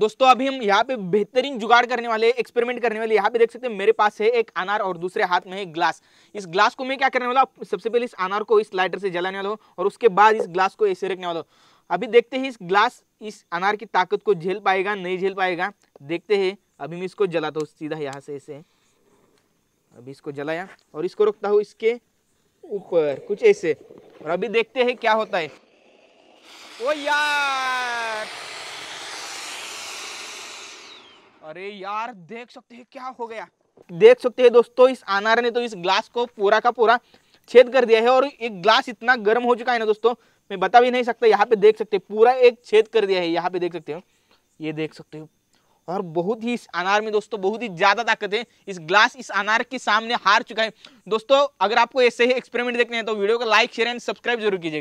दोस्तों अभी हम यहाँ पे बेहतरीन जुगाड़ करने वाले एक्सपेरिमेंट करने वाले यहाँ पे देख सकते हैं मेरे पास है एक अनार और दूसरे हाथ में है ग्लास इस ग्लास को मैं क्या करने वाला सबसे पहले इस अनार को इस लाइटर से जलाने वाला हूँ और उसके बाद इस ग्लास को ऐसे रखने वाला हूँ अभी देखते हैं इस ग्लास इस अनार की ताकत को झेल पाएगा नहीं झेल पाएगा देखते है अभी मैं इसको जलाता हूँ सीधा यहाँ से ऐसे अभी इसको जलाया और इसको रोकता हूँ इसके ऊपर कुछ ऐसे और अभी देखते है क्या होता है ओ यार अरे यार देख सकते हैं क्या हो गया देख सकते हैं दोस्तों इस अनार ने तो इस ग्लास को पूरा का पूरा छेद कर दिया है और एक ग्लास इतना गर्म हो चुका है ना दोस्तों मैं बता भी नहीं सकता यहाँ पे देख सकते पूरा एक छेद कर दिया है यहाँ पे देख सकते हो ये देख सकते हो और बहुत ही इस अनार में दोस्तों बहुत ही ज़्यादा ताकत है इस ग्लास इस अनार के सामने हार चुका है दोस्तों अगर आपको ऐसे ही एक्सपेरिमेंट देखने हैं तो वीडियो को लाइक शेयर एंड सब्सक्राइब जरूर कीजिएगा